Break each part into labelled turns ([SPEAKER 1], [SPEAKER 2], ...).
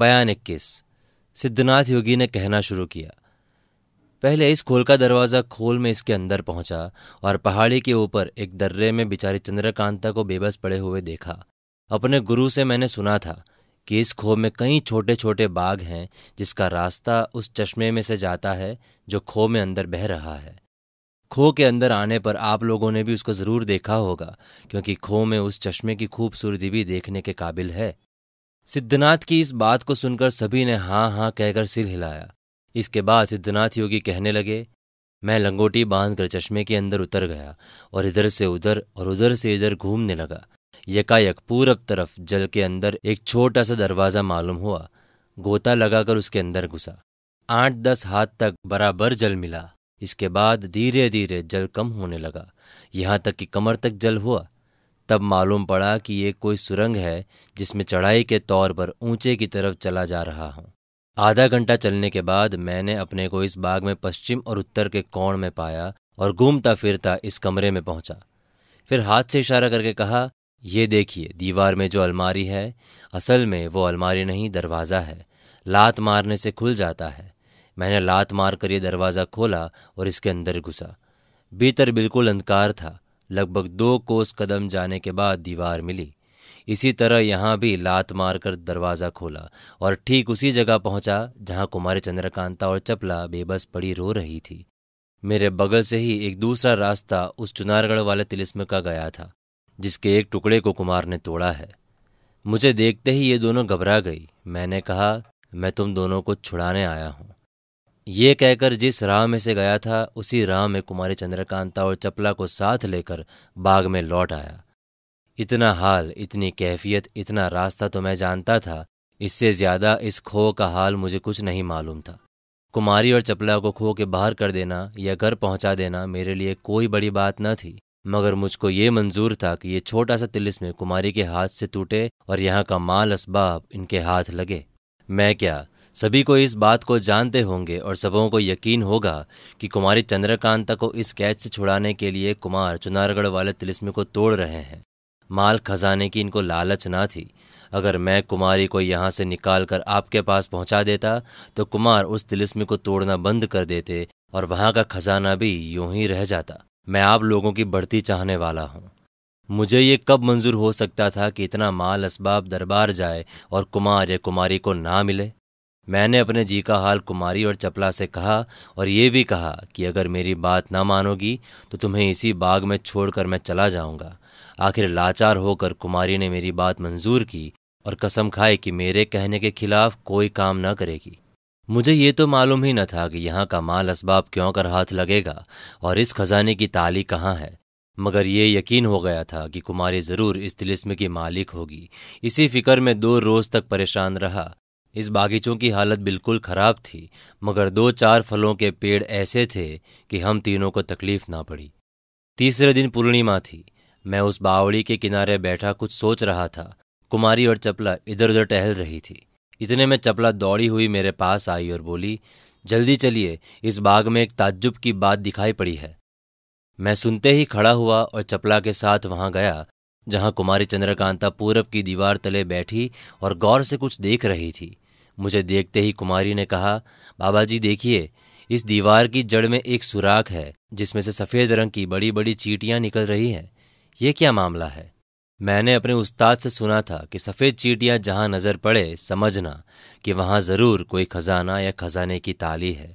[SPEAKER 1] बयान इक्कीस सिद्धनाथ योगी ने कहना शुरू किया पहले इस खोल का दरवाज़ा खोल में इसके अंदर पहुंचा और पहाड़ी के ऊपर एक दर्रे में बिचारी चंद्रकांता को बेबस पड़े हुए देखा अपने गुरु से मैंने सुना था कि इस खो में कई छोटे छोटे बाग हैं जिसका रास्ता उस चश्मे में से जाता है जो खो में अंदर बह रहा है खो के अंदर आने पर आप लोगों ने भी उसको ज़रूर देखा होगा क्योंकि खो में उस चश्मे की खूबसूरती भी देखने के काबिल है सिद्धनाथ की इस बात को सुनकर सभी ने हाँ हाँ कहकर सिर हिलाया इसके बाद सिद्धनाथ योगी कहने लगे मैं लंगोटी बांधकर चश्मे के अंदर उतर गया और इधर से उधर और उधर से इधर घूमने लगा यकायक पूरब तरफ जल के अंदर एक छोटा सा दरवाजा मालूम हुआ गोता लगाकर उसके अंदर घुसा आठ दस हाथ तक बराबर जल मिला इसके बाद धीरे धीरे जल कम होने लगा यहां तक कि कमर तक जल हुआ तब मालूम पड़ा कि ये कोई सुरंग है जिसमें चढ़ाई के तौर पर ऊंचे की तरफ चला जा रहा हूं आधा घंटा चलने के बाद मैंने अपने को इस बाग में पश्चिम और उत्तर के कोण में पाया और घूमता फिरता इस कमरे में पहुंचा फिर हाथ से इशारा करके कहा ये देखिए दीवार में जो अलमारी है असल में वो अलमारी नहीं दरवाज़ा है लात मारने से खुल जाता है मैंने लात मार कर ये दरवाज़ा खोला और इसके अंदर घुसा भीतर बिल्कुल अंधकार था लगभग दो कोस कदम जाने के बाद दीवार मिली इसी तरह यहाँ भी लात मारकर दरवाज़ा खोला और ठीक उसी जगह पहुंचा जहां कुमारी चंद्रकांता और चपला बेबस पड़ी रो रही थी मेरे बगल से ही एक दूसरा रास्ता उस चुनारगढ़ वाले तिलिस्म का गया था जिसके एक टुकड़े को कुमार ने तोड़ा है मुझे देखते ही ये दोनों घबरा गई मैंने कहा मैं तुम दोनों को छुड़ाने आया हूं ये कहकर जिस राह में से गया था उसी राह में कुमारी चंद्रकांता और चपला को साथ लेकर बाग में लौट आया इतना हाल इतनी कैफियत इतना रास्ता तो मैं जानता था इससे ज्यादा इस खो का हाल मुझे कुछ नहीं मालूम था कुमारी और चपला को खो के बाहर कर देना या घर पहुंचा देना मेरे लिए कोई बड़ी बात न थी मगर मुझको ये मंजूर था कि ये छोटा सा में कुमारी के हाथ से टूटे और यहाँ का माल इसबाब इनके हाथ लगे मैं क्या सभी को इस बात को जानते होंगे और सबों को यकीन होगा कि कुमारी चंद्रकांता को इस कैद से छुड़ाने के लिए कुमार चुनारगढ़ वाले तिलिस्म को तोड़ रहे हैं माल खजाने की इनको लालच ना थी अगर मैं कुमारी को यहाँ से निकाल कर आपके पास पहुँचा देता तो कुमार उस तिलिस्म को तोड़ना बंद कर देते और वहाँ का खजाना भी यूं ही रह जाता मैं आप लोगों की बढ़ती चाहने वाला हूँ मुझे ये कब मंजूर हो सकता था कि इतना माल इसबाब दरबार जाए और कुमार या कुमारी को ना मिले मैंने अपने जी का हाल कुमारी और चपला से कहा और ये भी कहा कि अगर मेरी बात ना मानोगी तो तुम्हें इसी बाग में छोड़कर मैं चला जाऊंगा आखिर लाचार होकर कुमारी ने मेरी बात मंजूर की और कसम खाई कि मेरे कहने के खिलाफ कोई काम न करेगी मुझे ये तो मालूम ही न था कि यहाँ का माल इसबाब क्यों कर हाथ लगेगा और इस खजाने की ताली कहाँ है मगर ये यकीन हो गया था कि कुमारी ज़रूर इस तिलिस्म की मालिक होगी इसी फिक्र में दो रोज़ तक परेशान रहा इस बागीचों की हालत बिल्कुल ख़राब थी मगर दो चार फलों के पेड़ ऐसे थे कि हम तीनों को तकलीफ ना पड़ी तीसरे दिन पूर्णिमा थी मैं उस बावड़ी के किनारे बैठा कुछ सोच रहा था कुमारी और चपला इधर उधर टहल रही थी इतने में चपला दौड़ी हुई मेरे पास आई और बोली जल्दी चलिए इस बाग में एक ताज्जुब की बात दिखाई पड़ी है मैं सुनते ही खड़ा हुआ और चपला के साथ वहां गया जहां कुमारी चंद्रकांता पूरब की दीवार तले बैठी और गौर से कुछ देख रही थी मुझे देखते ही कुमारी ने कहा बाबा जी देखिए इस दीवार की जड़ में एक सुराख है जिसमें से सफ़ेद रंग की बड़ी बड़ी चीटियाँ निकल रही हैं ये क्या मामला है मैंने अपने उस्ताद से सुना था कि सफ़ेद चीटियाँ जहाँ नज़र पड़े समझना कि वहाँ ज़रूर कोई ख़जाना या ख़जाने की ताली है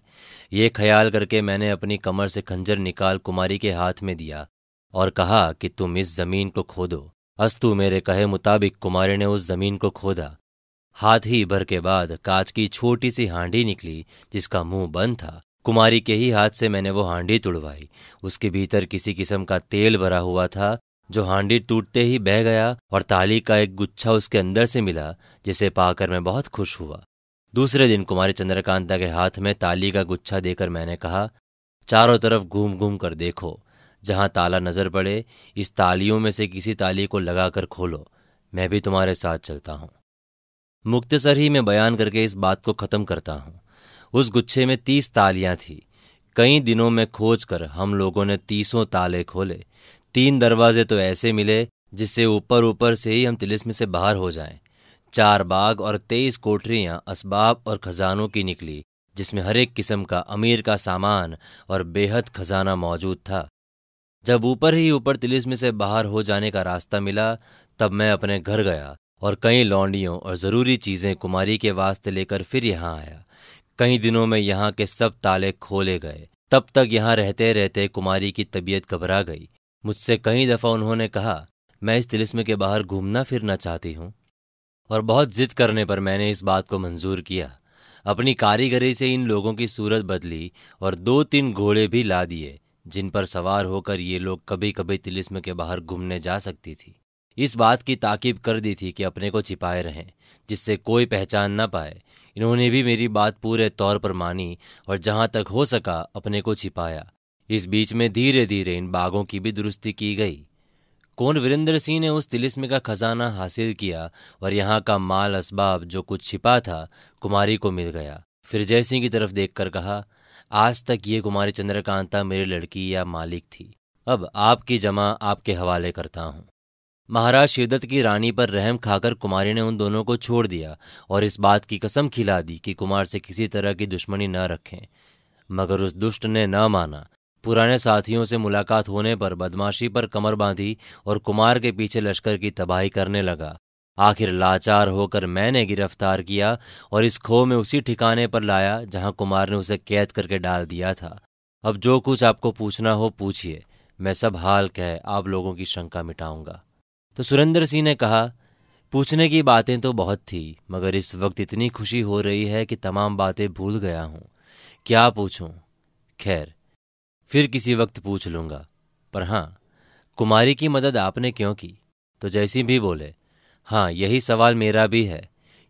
[SPEAKER 1] ये ख्याल करके मैंने अपनी कमर से खंजर निकाल कुमारी के हाथ में दिया और कहा कि तुम इस ज़मीन को खोदो अस्तु मेरे कहे मुताबिक कुमारी ने उस ज़मीन को खोदा हाथ ही भर के बाद कांच की छोटी सी हांडी निकली जिसका मुंह बंद था कुमारी के ही हाथ से मैंने वो हांडी तुड़वाई उसके भीतर किसी किस्म का तेल भरा हुआ था जो हांडी टूटते ही बह गया और ताली का एक गुच्छा उसके अंदर से मिला जिसे पाकर मैं बहुत खुश हुआ दूसरे दिन कुमारी चंद्रकांता के हाथ में ताली का गुच्छा देकर मैंने कहा चारों तरफ घूम घूम कर देखो जहां ताला नजर पड़े इस तालियों में से किसी ताली को लगाकर खोलो मैं भी तुम्हारे साथ चलता हूँ मुख्तसर ही मैं बयान करके इस बात को ख़त्म करता हूँ उस गुच्छे में तीस तालियाँ थीं कई दिनों में खोज कर हम लोगों ने तीसों ताले खोले तीन दरवाजे तो ऐसे मिले जिससे ऊपर ऊपर से ही हम तिलिस्म से बाहर हो जाएं। चार बाग और तेईस कोठरियाँ इसबाब और खजानों की निकली जिसमें हर एक किस्म का अमीर का सामान और बेहद खजाना मौजूद था जब ऊपर ही ऊपर तिलिस्म से बाहर हो जाने का रास्ता मिला तब मैं अपने घर गया और कई लौंडियों और ज़रूरी चीज़ें कुमारी के वास्ते लेकर फिर यहाँ आया कई दिनों में यहाँ के सब ताले खोले गए तब तक यहाँ रहते रहते कुमारी की तबीयत घबरा गई मुझसे कई दफ़ा उन्होंने कहा मैं इस तिलिस्म के बाहर घूमना फिरना चाहती हूँ और बहुत जिद करने पर मैंने इस बात को मंजूर किया अपनी कारीगरी से इन लोगों की सूरत बदली और दो तीन घोड़े भी ला दिए जिन पर सवार होकर ये लोग कभी कभी तिलिस्म के बाहर घूमने जा सकती थी इस बात की ताकीब कर दी थी कि अपने को छिपाए रहें जिससे कोई पहचान ना पाए इन्होंने भी मेरी बात पूरे तौर पर मानी और जहां तक हो सका अपने को छिपाया इस बीच में धीरे धीरे इन बागों की भी दुरुस्ती की गई कौन वीरेंद्र सिंह ने उस तिलिस्म का खजाना हासिल किया और यहाँ का माल असबाब जो कुछ छिपा था कुमारी को मिल गया फिर जय सिंह की तरफ देखकर कहा आज तक ये कुमारी चंद्रकांता मेरी लड़की या मालिक थी अब आपकी जमा आपके हवाले करता हूँ महाराज शिवदत्त की रानी पर रहम खाकर कुमारी ने उन दोनों को छोड़ दिया और इस बात की कसम खिला दी कि कुमार से किसी तरह की दुश्मनी न रखें मगर उस दुष्ट ने न माना पुराने साथियों से मुलाकात होने पर बदमाशी पर कमर बांधी और कुमार के पीछे लश्कर की तबाही करने लगा आखिर लाचार होकर मैंने गिरफ्तार किया और इस खो में उसी ठिकाने पर लाया जहां कुमार ने उसे कैद करके डाल दिया था अब जो कुछ आपको पूछना हो पूछिए मैं सब हाल कह आप लोगों की शंका मिटाऊंगा तो सुरेंद्र सिंह ने कहा पूछने की बातें तो बहुत थी मगर इस वक्त इतनी खुशी हो रही है कि तमाम बातें भूल गया हूं क्या पूछूं खैर फिर किसी वक्त पूछ लूंगा पर हां कुमारी की मदद आपने क्यों की तो जैसी भी बोले हां यही सवाल मेरा भी है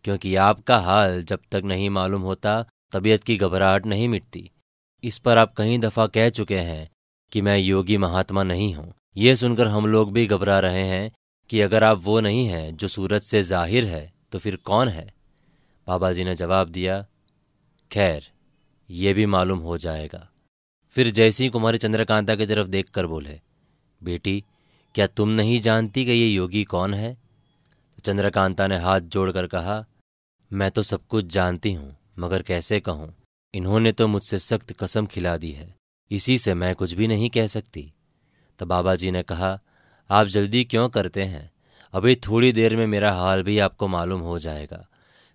[SPEAKER 1] क्योंकि आपका हाल जब तक नहीं मालूम होता तबीयत की घबराहट नहीं मिटती इस पर आप कई दफ़ा कह चुके हैं कि मैं योगी महात्मा नहीं हूं ये सुनकर हम लोग भी घबरा रहे हैं कि अगर आप वो नहीं हैं जो सूरज से जाहिर है तो फिर कौन है बाबा जी ने जवाब दिया खैर ये भी मालूम हो जाएगा फिर जयसिंह कुमारी चंद्रकांता की तरफ देख कर बोले बेटी क्या तुम नहीं जानती कि ये योगी कौन है तो चंद्रकांता ने हाथ जोड़कर कहा मैं तो सब कुछ जानती हूँ मगर कैसे कहूँ इन्होंने तो मुझसे सख्त कसम खिला दी है इसी से मैं कुछ भी नहीं कह सकती तो बाबा जी ने कहा आप जल्दी क्यों करते हैं अभी थोड़ी देर में मेरा हाल भी आपको मालूम हो जाएगा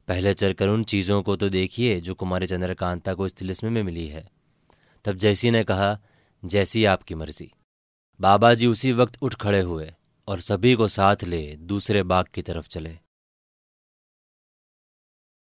[SPEAKER 1] पहले चलकर उन चीज़ों को तो देखिए जो कुमारी चंद्रकांता को इस तिलिस्म में मिली है तब जैसी ने कहा जैसी आपकी मर्जी बाबा जी उसी वक्त उठ खड़े हुए और सभी को साथ ले दूसरे बाग की तरफ चले